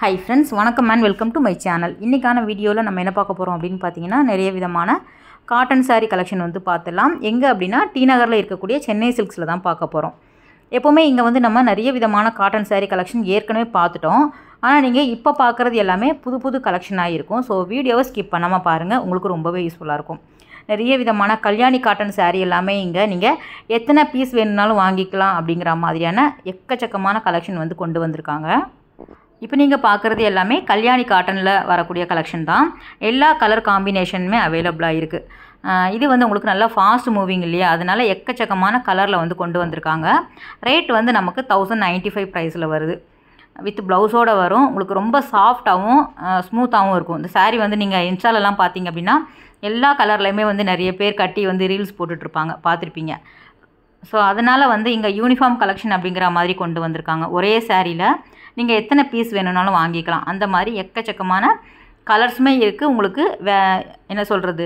high friends வணக்கம் and welcome to my channel இன்றைக்கான வீடியோவில் நம்ம என்ன பார்க்க போகிறோம் அப்படின்னு பார்த்தீங்கன்னா நிறைய விதமான காட்டன் சாரீ கலெக்ஷன் வந்து பார்த்துலாம் எங்கே அப்படின்னா டி நகரில் இருக்கக்கூடிய சென்னை சில்க்ஸில் தான் பார்க்க போகிறோம் எப்போவுமே இங்கே வந்து நம்ம நிறைய விதமான காட்டன் சாரீ கலெக்ஷன் ஏற்கனவே பார்த்துட்டோம் ஆனால் நீங்கள் இப்போ பார்க்குறது எல்லாமே புது புது கலெக்ஷனாக இருக்கும் ஸோ வீடியோவை ஸ்கிப் பண்ணாமல் பாருங்கள் உங்களுக்கு ரொம்பவே யூஸ்ஃபுல்லாக இருக்கும் நிறைய விதமான கல்யாணி காட்டன் சாரீ எல்லாமே இங்கே நீங்கள் எத்தனை பீஸ் வேணும்னாலும் வாங்கிக்கலாம் அப்படிங்கிற மாதிரியான எக்கச்சக்கமான கலெக்ஷன் வந்து கொண்டு வந்திருக்காங்க இப்போ நீங்கள் பார்க்குறது எல்லாமே கல்யாணி காட்டனில் வரக்கூடிய கலெக்ஷன் தான் எல்லா கலர் காம்பினேஷனுமே அவைலபிளாக இருக்குது இது வந்து உங்களுக்கு நல்லா ஃபாஸ்ட் மூவிங் இல்லையா அதனால் எக்கச்சக்கமான கலரில் வந்து கொண்டு வந்திருக்காங்க ரேட் வந்து நமக்கு தௌசண்ட் நைன்ட்டி ஃபைவ் ப்ரைஸில் வருது வித் ப்ளவுஸோடு வரும் உங்களுக்கு ரொம்ப சாஃப்டாகவும் ஸ்மூத்தாகவும் இருக்கும் இந்த சாரீ வந்து நீங்கள் இன்ஸ்டாலெலாம் பார்த்தீங்க அப்படின்னா எல்லா கலர்லையுமே வந்து நிறைய பேர் கட்டி வந்து ரீல்ஸ் போட்டுட்ருப்பாங்க பார்த்துருப்பீங்க ஸோ அதனால் வந்து இங்கே யூனிஃபார்ம் கலெக்ஷன் அப்படிங்கிற மாதிரி கொண்டு வந்திருக்காங்க ஒரே சேரீயில் நீங்கள் எத்தனை பீஸ் வேணும்னாலும் வாங்கிக்கலாம் அந்த மாதிரி எக்கச்சக்கமான கலர்ஸுமே இருக்குது உங்களுக்கு வே என்ன சொல்கிறது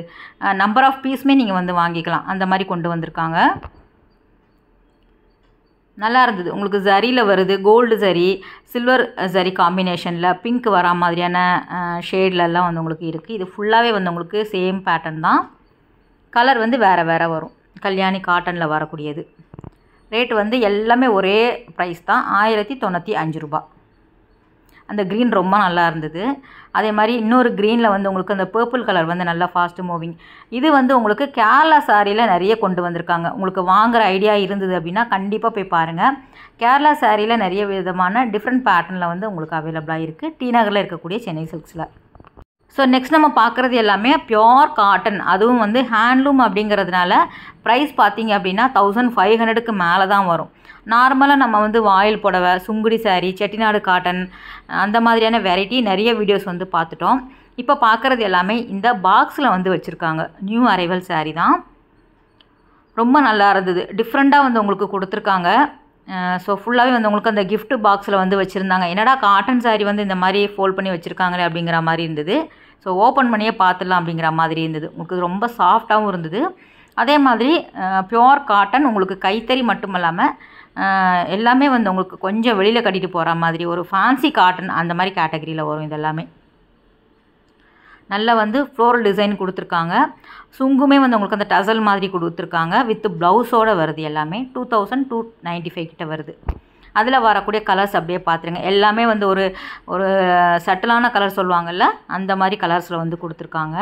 நம்பர் ஆஃப் பீஸுமே நீங்கள் வந்து வாங்கிக்கலாம் அந்த மாதிரி கொண்டு வந்திருக்காங்க நல்லா இருந்தது உங்களுக்கு ஜரியில் வருது கோல்டு ஜரி சில்வர் ஜரி காம்பினேஷனில் பிங்க் வரா மாதிரியான ஷேட்லலாம் வந்து உங்களுக்கு இருக்குது இது ஃபுல்லாகவே வந்து உங்களுக்கு சேம் பேட்டர்ன் தான் கலர் வந்து வேறு வேறு வரும் கல்யாணி காட்டனில் வரக்கூடியது ரேட்டு வந்து எல்லாமே ஒரே ப்ரைஸ் தான் ஆயிரத்தி தொண்ணூற்றி அஞ்சு ரூபா அந்த க்ரீன் ரொம்ப நல்லா இருந்தது அதே மாதிரி இன்னொரு க்ரீனில் வந்து உங்களுக்கு அந்த பர்பிள் கலர் வந்து நல்லா ஃபாஸ்ட்டு மூவிங் இது வந்து உங்களுக்கு கேரளா சாரியில் நிறைய கொண்டு வந்திருக்காங்க உங்களுக்கு வாங்குகிற ஐடியா இருந்தது அப்படின்னா கண்டிப்பாக போய் பாருங்கள் கேரளா சாரியில் நிறைய விதமான டிஃப்ரெண்ட் பேட்டர்னில் வந்து உங்களுக்கு அவைலபிளாக இருக்குது டி நகரில் இருக்கக்கூடிய சென்னை சில்க்ஸில் ஸோ நெக்ஸ்ட் நம்ம பார்க்குறது எல்லாமே பியோர் காட்டன் அதுவும் வந்து ஹேண்ட்லூம் அப்படிங்கிறதுனால ப்ரைஸ் பார்த்தீங்க அப்படின்னா தௌசண்ட் ஃபைவ் ஹண்ட்ரடுக்கு மேலே தான் வரும் நார்மலாக நம்ம வந்து வாயில் புடவை சுங்குடி சாரீ செட்டிநாடு காட்டன் அந்த மாதிரியான வெரைட்டி நிறைய வீடியோஸ் வந்து பார்த்துட்டோம் இப்போ பார்க்குறது எல்லாமே இந்த பாக்ஸில் வந்து வச்சுருக்காங்க நியூ அரைவல் சாரீ தான் ரொம்ப நல்லா இருந்தது டிஃப்ரெண்ட்டாக வந்து உங்களுக்கு கொடுத்துருக்காங்க ஸோ ஃபுல்லாகவே வந்து உங்களுக்கு அந்த கிஃப்ட் பாக்ஸில் வந்து வச்சுருந்தாங்க என்னடா காட்டன் சாரீ வந்து இந்த மாதிரி ஃபோல்ட் பண்ணி வச்சுருக்காங்களே அப்படிங்கிற மாதிரி இருந்தது ஸோ ஓப்பன் பண்ணியே பார்த்துடலாம் அப்படிங்கிற மாதிரி இருந்தது உங்களுக்கு ரொம்ப சாஃப்டாகவும் இருந்தது அதே மாதிரி பியோர் காட்டன் உங்களுக்கு கைத்தறி மட்டும் இல்லாமல் எல்லாமே வந்து உங்களுக்கு கொஞ்சம் வெளியில் கட்டிட்டு போகிற மாதிரி ஒரு ஃபேன்சி காட்டன் அந்த மாதிரி கேட்டகரியில் வரும் இதெல்லாமே நல்ல வந்து ஃப்ளோரல் டிசைன் கொடுத்துருக்காங்க சுங்குமே வந்து உங்களுக்கு அந்த டசல் மாதிரி கொடுத்துருக்காங்க வித் ப்ளவுஸோடு வருது எல்லாமே two thousand two ninety five கிட்ட வருது அதில் வரக்கூடிய கலர்ஸ் அப்படியே பார்த்துருங்க எல்லாமே வந்து ஒரு ஒரு சட்டிலான கலர் சொல்லுவாங்கள்ல அந்த மாதிரி கலர்ஸில் வந்து கொடுத்துருக்காங்க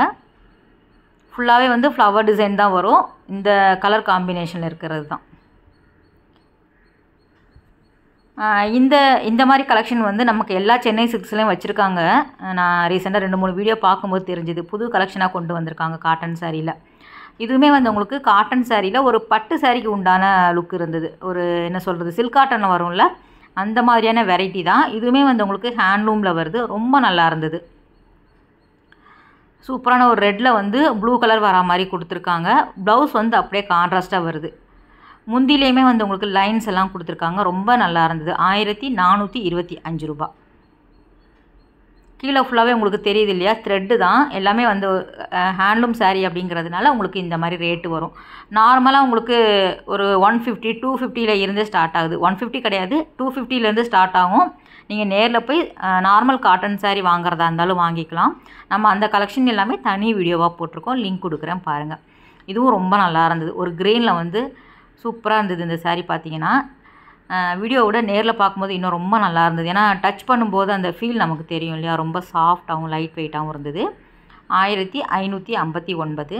ஃபுல்லாகவே வந்து ஃப்ளவர் டிசைன் தான் வரும் இந்த கலர் காம்பினேஷனில் இருக்கிறது தான் இந்த இந்த மாதிரி கலெக்ஷன் வந்து நமக்கு எல்லா சென்னை சில்க்ஸ்லேயும் வச்சுருக்காங்க நான் ரீசெண்டாக ரெண்டு மூணு வீடியோ பார்க்கும்போது தெரிஞ்சுது புது கலெக்ஷனாக கொண்டு வந்திருக்காங்க காட்டன் சாரியில் இதுவுமே வந்து உங்களுக்கு காட்டன் சாரியில் ஒரு பட்டு சாரிக்கு உண்டான லுக் இருந்தது ஒரு என்ன சொல்கிறது சில்க் காட்டன் வரும்ல அந்த மாதிரியான வெரைட்டி தான் இதுவுமே வந்து உங்களுக்கு ஹேண்ட்லூமில் வருது ரொம்ப நல்லா இருந்தது சூப்பரான ஒரு ரெட்டில் வந்து ப்ளூ கலர் வரா மாதிரி கொடுத்துருக்காங்க ப்ளவுஸ் வந்து அப்படியே கான்ட்ராஸ்ட்டாக வருது முந்திலையுமே வந்து உங்களுக்கு லைன்ஸ் எல்லாம் கொடுத்துருக்காங்க ரொம்ப நல்லா இருந்தது ஆயிரத்தி நானூற்றி இருபத்தி அஞ்சு ரூபா கீழே ஃபுல்லாகவே உங்களுக்கு தெரியுது இல்லையா த்ரெட்டு தான் எல்லாமே வந்து ஹேண்ட்லூம் சாரீ அப்படிங்கிறதுனால உங்களுக்கு இந்த மாதிரி ரேட்டு வரும் நார்மலாக உங்களுக்கு ஒரு ஒன் ஃபிஃப்டி டூ ஃபிஃப்டியில் இருந்து ஸ்டார்ட் ஆகுது ஒன் ஃபிஃப்டி கிடையாது டூ ஃபிஃப்டிலேருந்து ஸ்டார்ட் ஆகும் நீங்கள் நேரில் போய் நார்மல் காட்டன் சாரீ வாங்குறதா இருந்தாலும் வாங்கிக்கலாம் நம்ம அந்த கலெக்ஷன் எல்லாமே தனி வீடியோவாக போட்டிருக்கோம் லிங்க் கொடுக்குறேன் பாருங்கள் இதுவும் ரொம்ப நல்லா இருந்தது ஒரு க்ரீனில் வந்து சூப்பராக இருந்தது இந்த சாரீ பார்த்தீங்கன்னா விட நேரில் பார்க்கும்போது இன்னும் ரொம்ப நல்லா இருந்தது ஏன்னா டச் பண்ணும்போது அந்த ஃபீல் நமக்கு தெரியும் இல்லையா ரொம்ப சாஃப்டாகவும் லைட் வெயிட்டாகவும் இருந்தது ஆயிரத்தி ஐநூற்றி ஐம்பத்தி ஒன்பது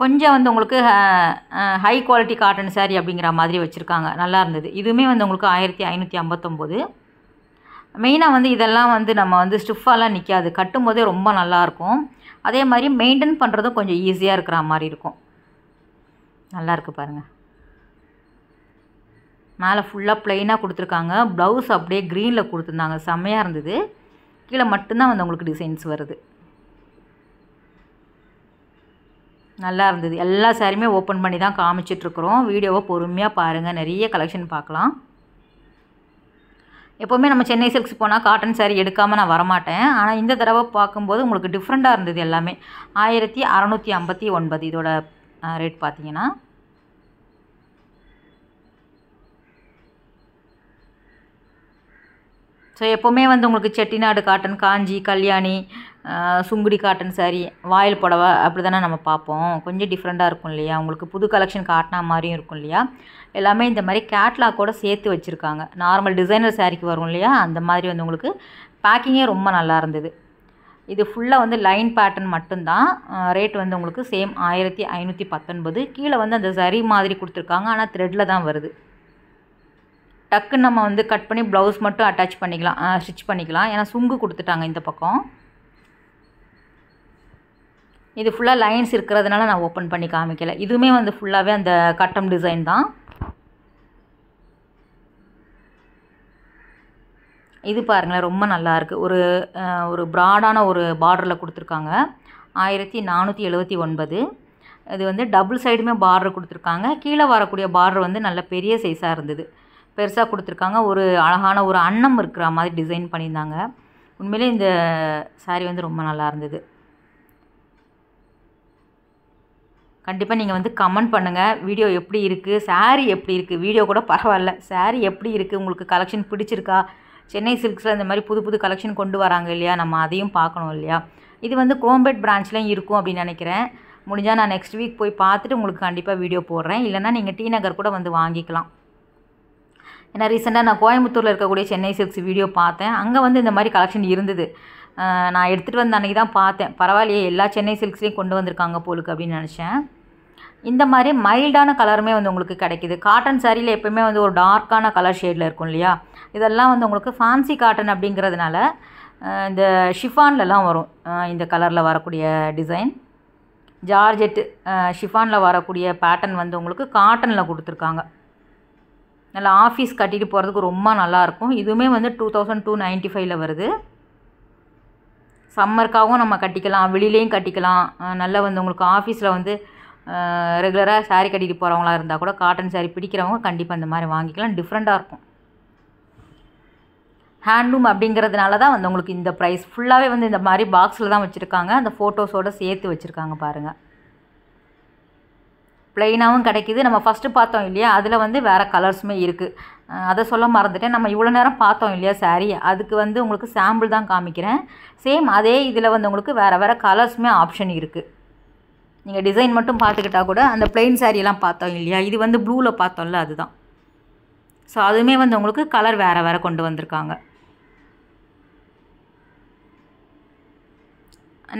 கொஞ்சம் வந்து உங்களுக்கு ஹை குவாலிட்டி காட்டன் சாரீ அப்படிங்கிற மாதிரி வச்சுருக்காங்க நல்லா இருந்தது இதுவுமே வந்து உங்களுக்கு ஆயிரத்தி ஐநூற்றி ஐம்பத்தொம்போது மெயினாக வந்து இதெல்லாம் வந்து நம்ம வந்து ஸ்டிஃபாலாம் நிற்காது கட்டும் போதே ரொம்ப நல்லாயிருக்கும் அதே மாதிரி மெயின்டைன் பண்ணுறதும் கொஞ்சம் ஈஸியாக இருக்கிற மாதிரி இருக்கும் நல்லாயிருக்கு பாருங்கள் மேலே ஃபுல்லாக ப்ளெயினாக கொடுத்துருக்காங்க ப்ளவுஸ் அப்படியே க்ரீனில் கொடுத்துருந்தாங்க செம்மையாக இருந்தது கீழே மட்டும்தான் வந்து உங்களுக்கு டிசைன்ஸ் வருது நல்லா இருந்தது எல்லா சாரியுமே ஓப்பன் பண்ணி தான் காமிச்சிட்ருக்குறோம் வீடியோவை பொறுமையாக பாருங்கள் நிறைய கலெக்ஷன் பார்க்கலாம் எப்போவுமே நம்ம சென்னை சில்க்ஸ் போனால் காட்டன் சாரீ எடுக்காமல் நான் வரமாட்டேன் ஆனால் இந்த தடவை பார்க்கும்போது உங்களுக்கு டிஃப்ரெண்ட்டாக இருந்தது எல்லாமே ஆயிரத்தி அறநூற்றி ஐம்பத்தி ஒன்பது இதோட ரேட் பார்த்தீங்கன்னா ஸோ எப்போவுமே வந்து உங்களுக்கு Chettinad cotton Kanchi Kalyani Sungudi cotton sari voile புடவை அப்படி தானே நம்ம பார்ப்போம் கொஞ்சம் டிஃப்ரெண்ட்டாக இருக்கும் இல்லையா உங்களுக்கு புது கலெக்ஷன் காட்டினா மாதிரியும் இருக்கும் இல்லையா எல்லாமே இந்த மாதிரி கேட்லாக் கூட சேர்த்து வச்சுருக்காங்க நார்மல் டிசைனர் சாரீக்கு வரும் இல்லையா அந்த மாதிரி வந்து உங்களுக்கு பேக்கிங்கே ரொம்ப நல்லா இருந்தது இது ஃபுல்லாக வந்து லைன் பேட்டர்ன் மட்டும்தான் ரேட் வந்து உங்களுக்கு சேம் ஆயிரத்தி ஐநூற்றி பத்தொன்பது கீழே வந்து அந்த சரி மாதிரி கொடுத்துருக்காங்க ஆனால் த்ரெட்டில் தான் வருது டக்குன்னு நம்ம வந்து கட் பண்ணி ப்ளவுஸ் மட்டும் அட்டாச் பண்ணிக்கலாம் ஸ்டிச் பண்ணிக்கலாம் ஏன்னா சுங்கு கொடுத்துட்டாங்க இந்த பக்கம் இது ஃபுல்லாக லைன்ஸ் இருக்கிறதுனால நான் ஓப்பன் பண்ணி காமிக்கலை இதுவுமே வந்து ஃபுல்லாகவே அந்த கட்டம் டிசைன் தான் இது பாருங்களேன் ரொம்ப நல்லாயிருக்கு ஒரு ஒரு ப்ராடான ஒரு பார்டரில் கொடுத்துருக்காங்க ஆயிரத்தி நானூற்றி எழுபத்தி ஒன்பது இது வந்து டபுள் சைடுமே பார்டர் கொடுத்துருக்காங்க கீழே வரக்கூடிய பார்டர் வந்து நல்ல பெரிய சைஸாக இருந்தது பெருசாக கொடுத்துருக்காங்க ஒரு அழகான ஒரு அன்னம் இருக்கிற மாதிரி டிசைன் பண்ணியிருந்தாங்க உண்மையிலே இந்த சாரீ வந்து ரொம்ப நல்லா இருந்தது கண்டிப்பாக நீங்கள் வந்து கமெண்ட் பண்ணுங்கள் வீடியோ எப்படி இருக்குது சாரீ எப்படி இருக்குது வீடியோ கூட பரவாயில்ல சாரீ எப்படி இருக்குது உங்களுக்கு கலெக்ஷன் பிடிச்சிருக்கா சென்னை சில்க்ஸில் இந்த மாதிரி புது புது கலெக்ஷன் கொண்டு வராங்க இல்லையா நம்ம அதையும் பார்க்கணும் இல்லையா இது வந்து குரோம்பேட் பிரான்ச்லேயும் இருக்கும் அப்படின்னு நினைக்கிறேன் முடிஞ்சால் நான் நெக்ஸ்ட் வீக் போய் பார்த்துட்டு உங்களுக்கு கண்டிப்பாக வீடியோ போடுறேன் இல்லைனா நீங்கள் டி நகர் கூட வந்து வாங்கிக்கலாம் ஏன்னா ரீசெண்டாக நான் கோயம்புத்தூரில் இருக்கக்கூடிய சென்னை சில்க்ஸ் வீடியோ பார்த்தேன் அங்கே வந்து இந்த மாதிரி கலெக்ஷன் இருந்தது நான் எடுத்துகிட்டு வந்த அன்றைக்கி தான் பார்த்தேன் பரவாயில்லையே எல்லா சென்னை சில்க்ஸ்லேயும் கொண்டு வந்திருக்காங்க போலுக்கு அப்படின்னு நினச்சேன் இந்த மாதிரி மைல்டான கலருமே வந்து உங்களுக்கு கிடைக்கிது காட்டன் சாரியில் எப்போயுமே வந்து ஒரு டார்க்கான கலர் ஷேடில் இருக்கும் இல்லையா இதெல்லாம் வந்து உங்களுக்கு ஃபேன்சி காட்டன் அப்படிங்கிறதுனால இந்த ஷிஃபான்லலாம் வரும் இந்த கலரில் வரக்கூடிய டிசைன் ஜார்ஜெட்டு ஷிஃபானில் வரக்கூடிய பேட்டர்ன் வந்து உங்களுக்கு காட்டனில் கொடுத்துருக்காங்க நல்லா ஆஃபீஸ் கட்டிட்டு போகிறதுக்கு ரொம்ப நல்லாயிருக்கும் இதுவுமே வந்து டூ தௌசண்ட் டூ நைன்ட்டி ஃபைவ்ல வருது சம்மருக்காகவும் நம்ம கட்டிக்கலாம் வெளியிலையும் கட்டிக்கலாம் நல்லா வந்து உங்களுக்கு ஆஃபீஸில் வந்து ரெகுலராக சாரீ கட்டிகிட்டு போகிறவங்களா இருந்தால் கூட காட்டன் சாரீ பிடிக்கிறவங்க கண்டிப்பாக இந்த மாதிரி வாங்கிக்கலாம் டிஃப்ரெண்ட்டாக இருக்கும் ஹேண்ட்லூம் அப்படிங்கிறதுனால தான் வந்து உங்களுக்கு இந்த ப்ரைஸ் ஃபுல்லாகவே வந்து இந்த மாதிரி பாக்ஸில் தான் வச்சுருக்காங்க அந்த ஃபோட்டோஸோடு சேர்த்து வச்சுருக்காங்க பாருங்கள் ப்ளெயினாகவும் கிடைக்கிது நம்ம ஃபஸ்ட்டு பார்த்தோம் இல்லையா அதில் வந்து வேறு கலர்ஸுமே இருக்குது அதை சொல்ல மறந்துட்டேன் நம்ம இவ்வளோ நேரம் பார்த்தோம் இல்லையா சாரி அதுக்கு வந்து உங்களுக்கு சாம்பிள் தான் காமிக்கிறேன் சேம் அதே இதில் வந்து உங்களுக்கு வேறு வேறு கலர்ஸுமே ஆப்ஷன் இருக்குது நீங்கள் டிசைன் மட்டும் பார்த்துக்கிட்டா கூட அந்த பிளெயின் சாரியெல்லாம் பார்த்தோம் இல்லையா இது வந்து ப்ளூவில் பார்த்தோம்ல அதுதான் ஸோ அதுவுமே வந்து உங்களுக்கு கலர் வேறு வேறு கொண்டு வந்திருக்காங்க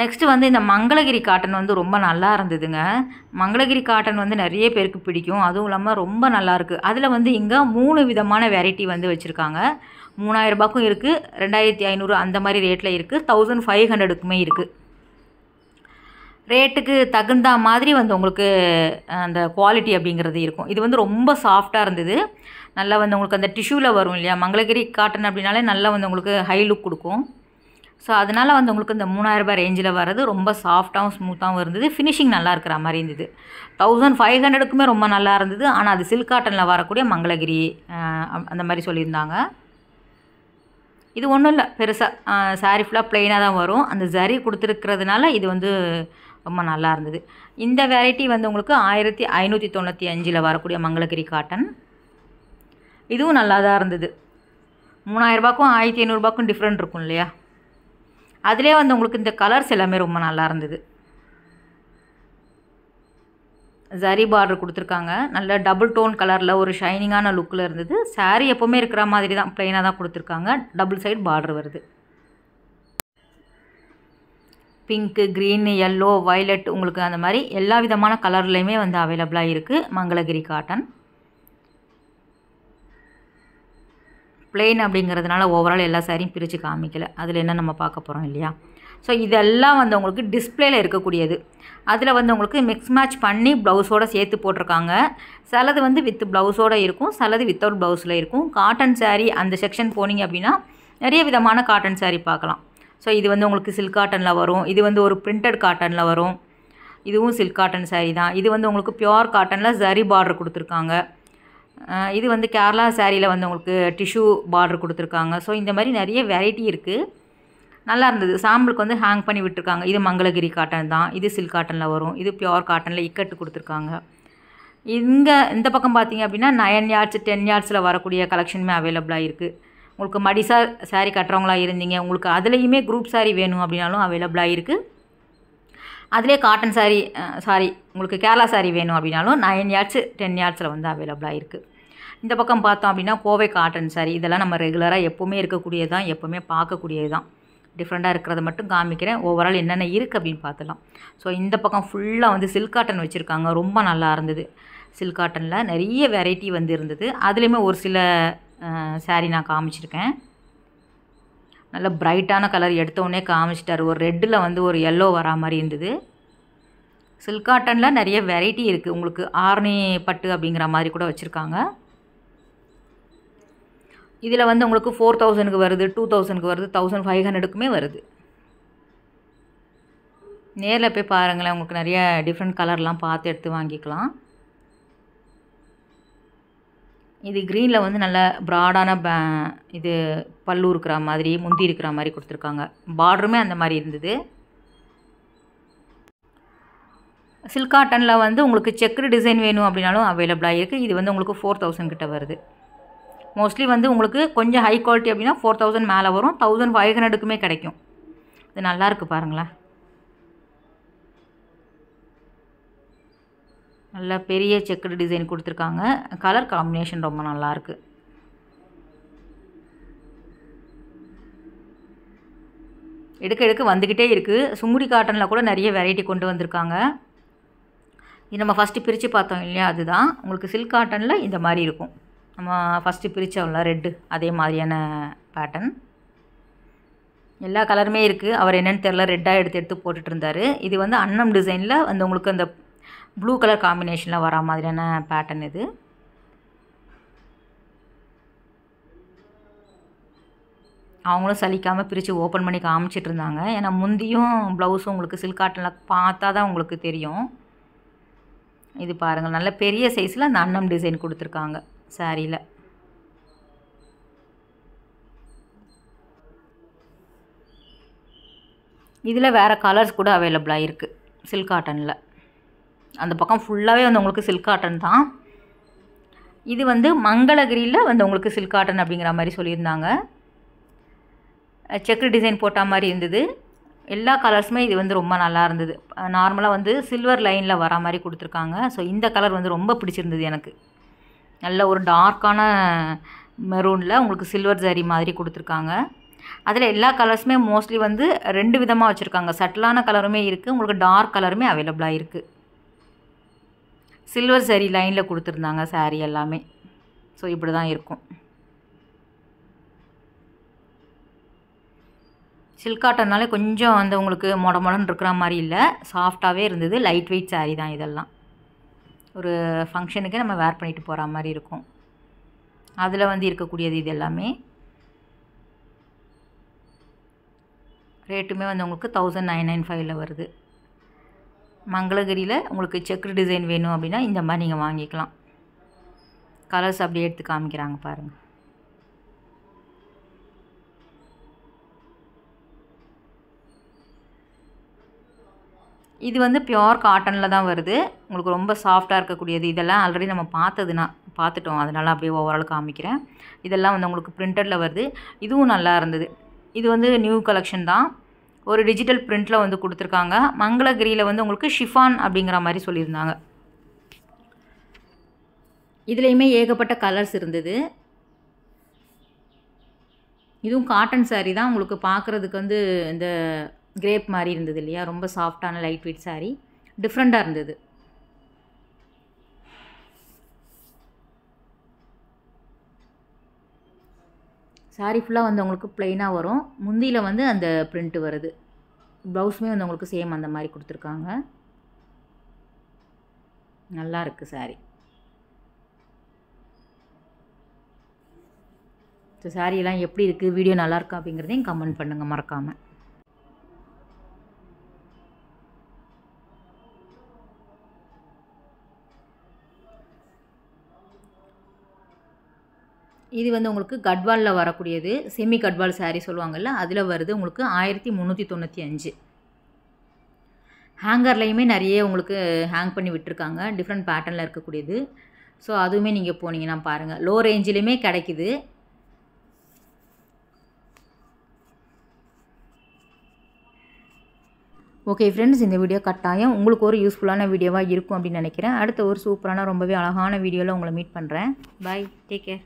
நெக்ஸ்ட்டு வந்து இந்த மங்களகிரி காட்டன் வந்து ரொம்ப நல்லா இருந்ததுங்க மங்களகிரி காட்டன் வந்து நிறைய பேருக்கு பிடிக்கும் அதுவும் இல்லாமல் ரொம்ப நல்லாயிருக்கு அதில் வந்து இங்கே மூணு விதமான வெரைட்டி வந்து வச்சுருக்காங்க ரூபாய்க்கும் இருக்குது ரெண்டாயிரத்தி ஐநூறு அந்த மாதிரி ரேட்டில் இருக்குது தௌசண்ட் ஃபைவ் ஹண்ட்ரடுக்குமே இருக்குது ரேட்டுக்கு தகுந்த மாதிரி வந்து உங்களுக்கு அந்த குவாலிட்டி அப்படிங்கிறது இருக்கும் இது வந்து ரொம்ப சாஃப்டாக இருந்தது நல்லா வந்து உங்களுக்கு அந்த டிஷ்யூவில் வரும் இல்லையா மங்களகிரி காட்டன் அப்படின்னாலே நல்லா வந்து உங்களுக்கு ஹை லுக் கொடுக்கும் ஸோ அதனால் வந்து உங்களுக்கு இந்த மூணாயிரரூபா ரேஞ்சில் வர்றது ரொம்ப சாஃப்டாகவும் ஸ்மூத்தாகவும் இருந்தது ஃபினிஷிங் நல்லா இருக்கிற மாதிரி இருந்தது தௌசண்ட் ஃபைவ் ஹண்ட்ரடுக்குமே ரொம்ப நல்லா இருந்தது ஆனால் அது சில்க் காட்டனில் வரக்கூடிய மங்களகிரி அந்த மாதிரி சொல்லியிருந்தாங்க இது ஒன்றும் இல்லை பெருசாக சாரீ ஃபுல்லாக ப்ளெயினாக தான் வரும் அந்த ஜரி கொடுத்துருக்கிறதுனால இது வந்து ரொம்ப நல்லா இருந்தது இந்த வெரைட்டி வந்து உங்களுக்கு ஆயிரத்தி ஐநூற்றி தொண்ணூற்றி அஞ்சில் வரக்கூடிய மங்களகிரி காட்டன் இதுவும் நல்லா தான் இருந்தது மூணாயிரரூபாக்கும் ஆயிரத்தி ஐநூறுரூபாக்கும் டிஃப்ரெண்ட் இருக்கும் இல்லையா அதிலே வந்து உங்களுக்கு இந்த கலர்ஸ் எல்லாமே ரொம்ப நல்லா இருந்தது ஜரி பார்டர் கொடுத்துருக்காங்க நல்ல டபுள் டோன் கலரில் ஒரு ஷைனிங்கான லுக்கில் இருந்தது சாரீ எப்போவுமே இருக்கிற மாதிரி தான் ப்ளைனாக தான் கொடுத்துருக்காங்க டபுள் சைடு பார்டர் வருது பிங்க்கு க்ரீனு எல்லோ வைலட் உங்களுக்கு அந்த மாதிரி எல்லா விதமான கலர்லேயுமே வந்து அவைலபிளாக இருக்குது மங்களகிரி காட்டன் பிளெயின் அப்படிங்கிறதுனால ஓவரால் எல்லா சாரியும் பிரித்து காமிக்கலை அதில் என்ன நம்ம பார்க்க போகிறோம் இல்லையா ஸோ இதெல்லாம் வந்து உங்களுக்கு டிஸ்பிளேல இருக்கக்கூடியது அதில் வந்து உங்களுக்கு மிக்ஸ் மேட்ச் பண்ணி ப்ளவுஸோடு சேர்த்து போட்டிருக்காங்க சிலது வந்து வித் ப்ளவுஸோடு இருக்கும் சிலது வித்தவுட் ப்ளவுஸில் இருக்கும் காட்டன் சேரீ அந்த செக்ஷன் போனீங்க அப்படின்னா நிறைய விதமான காட்டன் சேரீ பார்க்கலாம் ஸோ இது வந்து உங்களுக்கு சில்க் காட்டனில் வரும் இது வந்து ஒரு பிரிண்டட் காட்டனில் வரும் இதுவும் சில்க் காட்டன் சாரீ தான் இது வந்து உங்களுக்கு பியோர் காட்டனில் சரி பார்டர் கொடுத்துருக்காங்க இது வந்து கேரளா சாரியில் வந்து உங்களுக்கு டிஷ்யூ பார்டர் கொடுத்துருக்காங்க ஸோ இந்த மாதிரி நிறைய வெரைட்டி இருக்குது நல்லா இருந்தது சாம்பிளுக்கு வந்து ஹேங் பண்ணி விட்டுருக்காங்க இது மங்களகிரி காட்டன் தான் இது சில்க் காட்டனில் வரும் இது பியோர் காட்டனில் இக்கட்டு கொடுத்துருக்காங்க இங்கே இந்த பக்கம் பார்த்தீங்க அப்படின்னா நயன் யார்ட்ஸ் டென் யார்ட்ஸில் வரக்கூடிய கலெக்ஷனுமே அவைலபிளாக இருக்குது உங்களுக்கு மடிசா சாரீ கட்டுறவங்களா இருந்தீங்க உங்களுக்கு அதுலேயுமே குரூப் சாரீ வேணும் அப்படின்னாலும் அவைலபிளாக இருக்குது அதிலே காட்டன் சாரி சாரி உங்களுக்கு கேரளா சாரீ வேணும் அப்படின்னாலும் நைன் யார்ட்ஸ் டென் யார்ட்ஸில் வந்து அவைலபிளாக இருக்குது இந்த பக்கம் பார்த்தோம் அப்படின்னா கோவை காட்டன் சாரீ இதெல்லாம் நம்ம ரெகுலராக எப்போவுமே இருக்கக்கூடியது தான் எப்போவுமே பார்க்கக்கூடியது தான் டிஃப்ரெண்ட்டாக இருக்கிறத மட்டும் காமிக்கிறேன் ஓவரால் என்னென்ன இருக்குது அப்படின்னு பார்த்துலாம் ஸோ இந்த பக்கம் ஃபுல்லாக வந்து சில்க் காட்டன் வச்சுருக்காங்க ரொம்ப நல்லா இருந்தது சில்க் காட்டனில் நிறைய வெரைட்டி வந்து இருந்தது அதுலேயுமே ஒரு சில சாரீ நான் காமிச்சிருக்கேன் நல்ல பிரைட்டான கலர் எடுத்தோடனே காமிச்சிட்டார் ஒரு ரெட்டில் வந்து ஒரு எல்லோ வரா மாதிரி இருந்தது சில்க் காட்டனில் நிறைய வெரைட்டி இருக்குது உங்களுக்கு ஆர்னி பட்டு அப்படிங்கிற மாதிரி கூட வச்சுருக்காங்க இதில் வந்து உங்களுக்கு ஃபோர் தௌசண்ட்க்கு வருது டூ தௌசண்ட்க்கு வருது தௌசண்ட் ஃபைவ் ஹண்ட்ரடுக்குமே வருது நேரில் போய் பாருங்களேன் உங்களுக்கு நிறைய டிஃப்ரெண்ட் கலர்லாம் பார்த்து எடுத்து வாங்கிக்கலாம் இது க்ரீனில் வந்து நல்ல ப்ராடான ப இது பல்லு இருக்கிற மாதிரி முந்தி இருக்கிற மாதிரி கொடுத்துருக்காங்க பார்டருமே அந்த மாதிரி இருந்தது சில்காட்டனில் வந்து உங்களுக்கு செக்குடு டிசைன் வேணும் அப்படின்னாலும் அவைலபிளாக இருக்குது இது வந்து உங்களுக்கு ஃபோர் தௌசண்ட் கிட்ட வருது மோஸ்ட்லி வந்து உங்களுக்கு கொஞ்சம் ஹை குவாலிட்டி அப்படின்னா ஃபோர் தௌசண்ட் மேலே வரும் தௌசண்ட் ஃபைவ் ஹண்ட்ரடுக்குமே கிடைக்கும் இது நல்லாயிருக்கு பாருங்களேன் நல்லா பெரிய செக்குடு டிசைன் கொடுத்துருக்காங்க கலர் காம்பினேஷன் ரொம்ப நல்லாயிருக்கு எடுக்க எடுக்க வந்துக்கிட்டே இருக்குது சுங்குடி காட்டனில் கூட நிறைய வெரைட்டி கொண்டு வந்திருக்காங்க இது நம்ம ஃபஸ்ட்டு பிரித்து பார்த்தோம் இல்லையா அதுதான் உங்களுக்கு சில்க் காட்டனில் இந்த மாதிரி இருக்கும் நம்ம ஃபஸ்ட்டு பிரித்தோம்ல ரெட்டு அதே மாதிரியான பேட்டர்ன் எல்லா கலருமே இருக்குது அவர் என்னென்னு தெரில ரெட்டாக எடுத்து எடுத்து போட்டுட்ருந்தார் இது வந்து அன்னம் டிசைனில் வந்து உங்களுக்கு அந்த ப்ளூ கலர் காம்பினேஷனில் வர மாதிரியான பேட்டர்ன் இது அவங்களும் சலிக்காமல் பிரித்து ஓப்பன் பண்ணி காமிச்சிட்டு இருந்தாங்க ஏன்னா முந்தியும் ப்ளவுஸும் உங்களுக்கு சில்காட்டனில் பார்த்தா தான் உங்களுக்கு தெரியும் இது பாருங்கள் நல்ல பெரிய சைஸில் அந்த அண்ணம் டிசைன் கொடுத்துருக்காங்க சாரியில் இதில் வேறு கலர்ஸ் கூட அவைலபிளாக இருக்குது சில்காட்டனில் அந்த பக்கம் ஃபுல்லாகவே வந்து உங்களுக்கு சில்க் காட்டன் தான் இது வந்து மங்களகிரியில் வந்து உங்களுக்கு சில்க் காட்டன் அப்படிங்கிற மாதிரி சொல்லியிருந்தாங்க செக்கு டிசைன் போட்ட மாதிரி இருந்தது எல்லா கலர்ஸுமே இது வந்து ரொம்ப நல்லா இருந்தது நார்மலாக வந்து சில்வர் லைனில் வர மாதிரி கொடுத்துருக்காங்க ஸோ இந்த கலர் வந்து ரொம்ப பிடிச்சிருந்தது எனக்கு நல்ல ஒரு டார்க்கான மெரூனில் உங்களுக்கு சில்வர் ஜரி மாதிரி கொடுத்துருக்காங்க அதில் எல்லா கலர்ஸுமே மோஸ்ட்லி வந்து ரெண்டு விதமாக வச்சுருக்காங்க சட்டிலான கலருமே இருக்குது உங்களுக்கு டார்க் கலருமே அவைலபிளாக இருக்குது சில்வர் சாரீ லைனில் கொடுத்துருந்தாங்க சாரி எல்லாமே ஸோ இப்படி தான் இருக்கும் சில்காட்டன்னாலே கொஞ்சம் வந்து உங்களுக்கு மொட இருக்கிற மாதிரி இல்லை சாஃப்டாகவே இருந்தது லைட் வெயிட் சாரி தான் இதெல்லாம் ஒரு ஃபங்க்ஷனுக்கு நம்ம வேர் பண்ணிட்டு போகிற மாதிரி இருக்கும் அதில் வந்து இருக்கக்கூடியது இது எல்லாமே ரேட்டுமே வந்து உங்களுக்கு தௌசண்ட் நைன் நைன் ஃபைவ்ல வருது மங்களகிரியில் உங்களுக்கு செக்கு டிசைன் வேணும் அப்படின்னா இந்த மாதிரி நீங்கள் வாங்கிக்கலாம் கலர்ஸ் அப்படியே எடுத்து காமிக்கிறாங்க பாருங்கள் இது வந்து பியோர் காட்டனில் தான் வருது உங்களுக்கு ரொம்ப சாஃப்டாக இருக்கக்கூடியது இதெல்லாம் ஆல்ரெடி நம்ம பார்த்ததுனா பார்த்துட்டோம் அதனால் அப்படியே ஓவரால் காமிக்கிறேன் இதெல்லாம் வந்து உங்களுக்கு ப்ரிண்டடில் வருது இதுவும் நல்லா இருந்தது இது வந்து நியூ கலெக்ஷன் தான் ஒரு டிஜிட்டல் பிரிண்ட்டில் வந்து கொடுத்துருக்காங்க மங்களகிரியில் வந்து உங்களுக்கு ஷிஃபான் அப்படிங்கிற மாதிரி சொல்லியிருந்தாங்க இதுலேயுமே ஏகப்பட்ட கலர்ஸ் இருந்தது இதுவும் காட்டன் சாரீ தான் உங்களுக்கு பார்க்குறதுக்கு வந்து இந்த கிரேப் மாதிரி இருந்தது இல்லையா ரொம்ப சாஃப்டான லைட் வெயிட் சாரீ டிஃப்ரெண்ட்டாக இருந்தது சாரீ ஃபுல்லாக வந்து உங்களுக்கு ப்ளைனாக வரும் முந்தியில் வந்து அந்த ப்ரிண்ட்டு வருது ப்ளவுஸுமே வந்து உங்களுக்கு சேம் அந்த மாதிரி கொடுத்துருக்காங்க நல்லா இருக்குது சாரீ ஸோ சாரியெல்லாம் எப்படி இருக்குது வீடியோ நல்லாயிருக்கா அப்படிங்கிறதையும் கமெண்ட் பண்ணுங்கள் மறக்காமல் இது வந்து உங்களுக்கு கட்வாலில் வரக்கூடியது செமி கட்வால் சாரீ சொல்லுவாங்கள்ல அதில் வருது உங்களுக்கு ஆயிரத்தி முந்நூற்றி தொண்ணூற்றி அஞ்சு ஹேங்கர்லேயுமே நிறைய உங்களுக்கு ஹேங் பண்ணி விட்டுருக்காங்க டிஃப்ரெண்ட் பேட்டர்னில் இருக்கக்கூடியது ஸோ அதுவுமே நீங்கள் போனீங்கன்னா பாருங்கள் லோ ரேஞ்சிலையுமே கிடைக்குது ஓகே ஃப்ரெண்ட்ஸ் இந்த வீடியோ கட்டாயம் உங்களுக்கு ஒரு யூஸ்ஃபுல்லான வீடியோவாக இருக்கும் அப்படின்னு நினைக்கிறேன் அடுத்த ஒரு சூப்பரான ரொம்பவே அழகான வீடியோவில் உங்களை மீட் பண்ணுறேன் பாய் டேக் கேர்